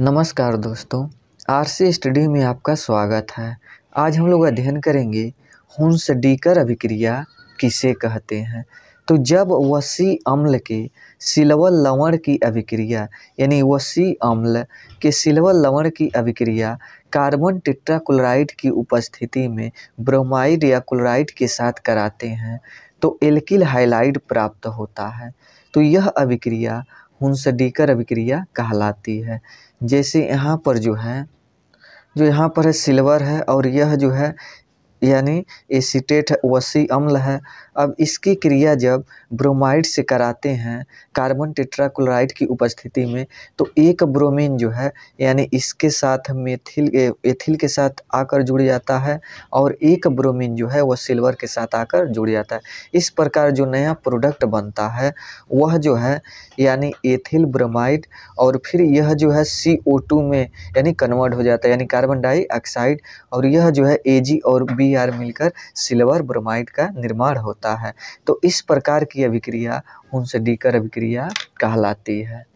नमस्कार दोस्तों R C study में आपका स्वागत है आज हम लोग अध्ययन करेंगे हुंस डीकर अभिक्रिया किसे कहते हैं तो जब वसी अम्ल के सिलवल लवण की अभिक्रिया यानी वसी अम्ल के सिलवल लवण की अभिक्रिया कार्बन टिट्राक्लोराइड की उपस्थिति में ब्रोमाइड या क्लोराइड के साथ कराते हैं तो एल्किल हाइलाइड प्राप्त होता है तो यह अभिक्रिया हुंसडीकर अभिक्रिया कहलाती है जैसे यहाँ पर जो है जो यहाँ पर है सिल्वर है और यह जो है यानी एसीटेट वसी अम्ल है अब इसकी क्रिया जब ब्रोमाइड से कराते हैं कार्बन टेट्राक्लोराइड की उपस्थिति में तो एक ब्रोमीन जो है यानी इसके साथ मेथिल एथिल के साथ आकर जुड़ जाता है और एक ब्रोमीन जो है वह सिल्वर के साथ आकर जुड़ जाता है इस प्रकार जो नया प्रोडक्ट बनता है वह जो है यानी एथिल ब्रोमाइड और फिर यह जो है सी में यानी कन्वर्ट हो जाता है यानी कार्बन डाइऑक्साइड और यह जो है ए और बी आर मिलकर सिल्वर ब्रोमाइड का निर्माण होता है तो इस प्रकार की अभिक्रिया उनसे डीकर अभिक्रिया कहलाती है